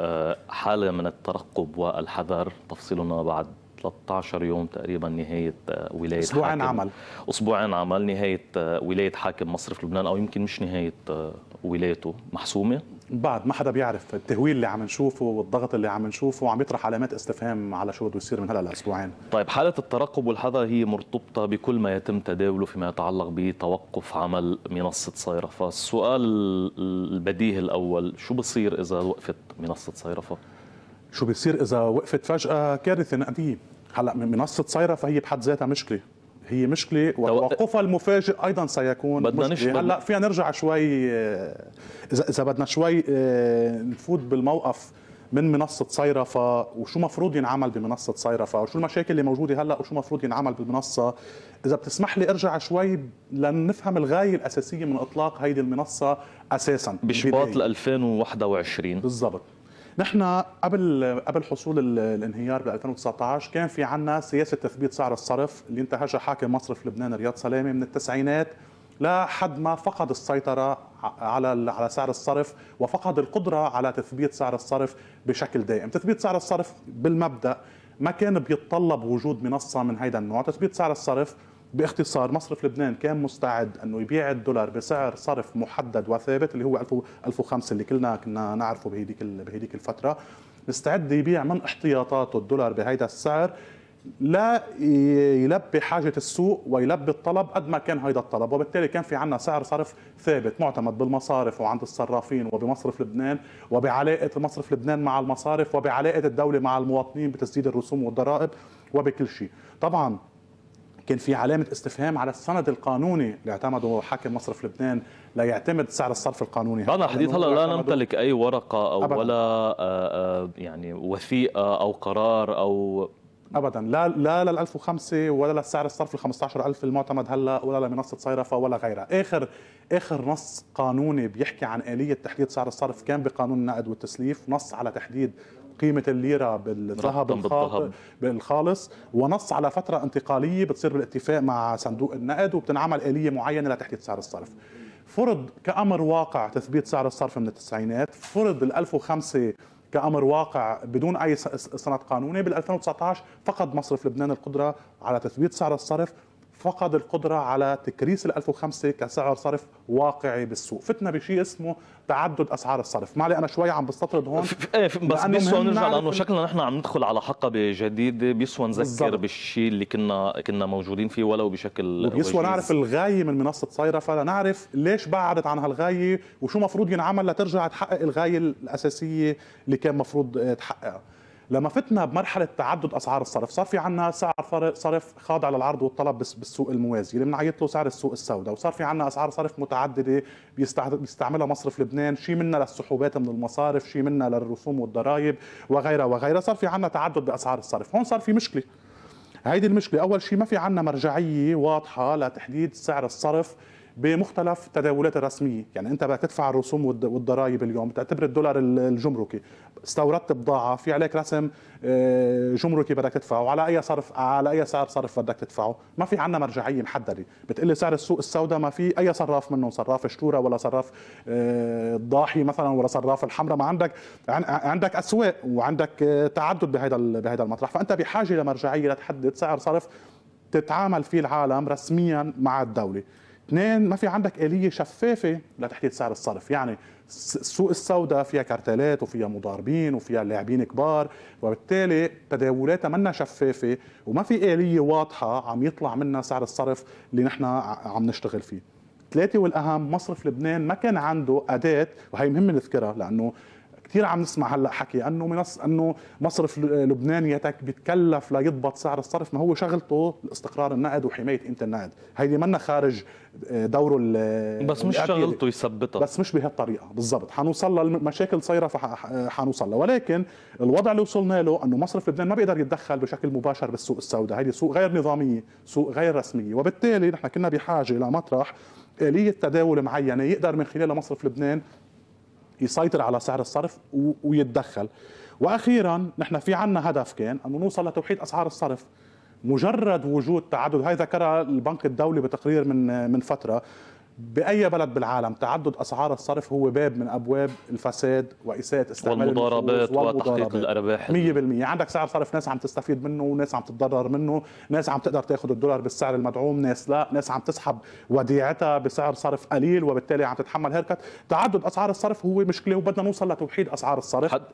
آه، حالة من الترقب والحذر تفصيلنا بعد 13 يوم تقريبا نهاية آه، ولاية أسبوعين حاكم عمل أسبوعين عمل نهاية آه، ولاية حاكم مصرف لبنان أو يمكن مش نهاية ولايته محسومة بعد ما حدا بيعرف التهويل اللي عم نشوفه والضغط اللي عم نشوفه وعم يطرح علامات استفهام على شو بده يصير من هلا لاسبوعين طيب حاله الترقب والحذر هي مرتبطه بكل ما يتم تداوله فيما يتعلق بتوقف عمل منصه صيرفه السؤال البديهي الاول شو بصير اذا وقفت منصه صيرفه شو بيصير اذا وقفت فجاه كارثه نقديه هلا منصه صيرفه هي بحد ذاتها مشكله هي مشكله وتوقفها المفاجئ ايضا سيكون بدنا مشكله هلا فينا نرجع شوي آه، اذا اذا بدنا شوي آه، نفوت بالموقف من منصة صيرفة وشو مفروض ينعمل بمنصة صيرفة وشو المشاكل اللي موجودة هلا وشو مفروض ينعمل بالمنصة إذا بتسمح لي أرجع شوي لنفهم الغاية الأساسية من إطلاق هيدي المنصة أساسا بشباط 2021 بالضبط نحن قبل قبل حصول الانهيار بال 2019 كان في عنا سياسه تثبيت سعر الصرف اللي انتهجها حاكم مصرف لبنان رياض سلامه من التسعينات لحد ما فقد السيطرة على على سعر الصرف وفقد القدرة على تثبيت سعر الصرف بشكل دائم، تثبيت سعر الصرف بالمبدأ ما كان بيتطلب وجود منصة من هذا النوع، تثبيت سعر الصرف باختصار مصرف لبنان كان مستعد انه يبيع الدولار بسعر صرف محدد وثابت اللي هو 1005 اللي كلنا كنا نعرفه بهديك بهديك الفتره مستعد يبيع من احتياطاته الدولار بهيدا السعر لا يلبي حاجة السوق ويلبي الطلب قد ما كان هيدا الطلب وبالتالي كان في عنا سعر صرف ثابت معتمد بالمصارف وعند الصرافين وبمصرف لبنان وبعلاقة مصرف لبنان مع المصارف وبعلاقة الدولة مع المواطنين بتسديد الرسوم والضرائب وبكل شيء طبعا كان في علامه استفهام على السند القانوني اللي اعتمده حاكم مصرف لبنان ليعتمد سعر الصرف القانوني بعد الحديث هلا لا نمتلك اي ورقه او أبداً. ولا آه، آه، يعني وثيقه او قرار او ابدا لا لا لل 1005 ولا لسعر الصرف ال 15000 المعتمد هلا ولا لمنصه صيرفه ولا غيرها، اخر اخر نص قانوني بيحكي عن اليه تحديد سعر الصرف كان بقانون النقد والتسليف، نص على تحديد قيمه الليره بالذهب بالذهب بالخالص ونص على فتره انتقاليه بتصير بالاتفاق مع صندوق النقد وبتنعمل اليه معينه لتحديد سعر الصرف فرض كامر واقع تثبيت سعر الصرف من التسعينات فرض ال 1005 كامر واقع بدون اي سند قانوني بال 2019 فقد مصرف لبنان القدره على تثبيت سعر الصرف فقد القدرة على تكريس ال 1005 كسعر صرف واقعي بالسوق فتنا بشيء اسمه تعدد أسعار الصرف معلي أنا شوي عم بستطرد هون ايه بس بيسوى نرجع لأنه شكلنا نحن عم ندخل على حقبة جديدة بيسوى نذكر بالشيء اللي كنا كنا موجودين فيه ولو بشكل بيسوى نعرف الغاية من منصة صيرفة لنعرف ليش بعدت عن هالغاية وشو مفروض ينعمل لترجع تحقق الغاية الأساسية اللي كان مفروض تحققها لما فتنا بمرحله تعدد اسعار الصرف صار في عنا سعر صرف خاضع للعرض والطلب بالسوق الموازي اللي بنعيط له سعر السوق السوداء وصار في عنا اسعار صرف متعدده بيستعملها مصرف لبنان شيء منا للسحوبات من المصارف شيء منا للرسوم والضرائب وغيرها وغيرها صار في عنا تعدد باسعار الصرف هون صار في مشكله هيدي المشكله اول شيء ما في عنا مرجعيه واضحه لتحديد سعر الصرف بمختلف التداولات الرسميه يعني انت بدك تدفع الرسوم والضرائب اليوم بتعتبر الدولار الجمركي استوردت بضاعه في عليك رسم آه، جمركي بدك تدفعه على اي صرف على اي سعر صرف بدك تدفعه ما في عندنا مرجعيه محدده بتقول لي سعر السوق السوداء ما في اي صراف منهم صراف شتوره ولا صراف الضاحي آه، مثلا ولا صراف الحمراء ما عندك عندك اسواق وعندك آه، تعدد بهذا بهذا المطرح فانت بحاجه لمرجعيه لتحدد سعر صرف تتعامل فيه العالم رسميا مع الدوله اثنين ما في عندك آلية شفافة لتحديد سعر الصرف يعني السوق السوداء فيها كارتلات وفيها مضاربين وفيها لاعبين كبار وبالتالي تداولاتها منا شفافة وما في آلية واضحة عم يطلع منها سعر الصرف اللي نحن عم نشتغل فيه ثلاثة والأهم مصرف لبنان ما كان عنده أداة وهي مهم نذكرها لأنه كثير عم نسمع هلا حكي انه منص انه مصرف لبنان يتك بيتكلف ليضبط سعر الصرف ما هو شغلته استقرار النقد وحمايه قيمه النقد هيدي منا خارج آه، دوره بس مش شغلته يثبتها بس مش بهالطريقه بالضبط حنوصل للمشاكل صايره فحنوصل لها ولكن الوضع اللي وصلنا له انه مصرف لبنان ما بيقدر يتدخل بشكل مباشر بالسوق السوداء هيدي سوق غير نظاميه سوق غير رسميه وبالتالي نحن كنا بحاجه لمطرح آلية تداول معينة يقدر من خلالها مصرف لبنان يسيطر على سعر الصرف ويتدخل واخيرا نحن في عنا هدف كان انه نوصل لتوحيد اسعار الصرف مجرد وجود تعدد هذا ذكرها البنك الدولي بتقرير من من فتره باي بلد بالعالم تعدد اسعار الصرف هو باب من ابواب الفساد واساءه استعمال والمضاربات وتحقيق الارباح 100% عندك سعر صرف ناس عم تستفيد منه وناس عم تتضرر منه ناس عم تقدر تاخذ الدولار بالسعر المدعوم ناس لا ناس عم تسحب وديعتها بسعر صرف قليل وبالتالي عم تتحمل هيركت تعدد اسعار الصرف هو مشكله وبدنا نوصل لتوحيد اسعار الصرف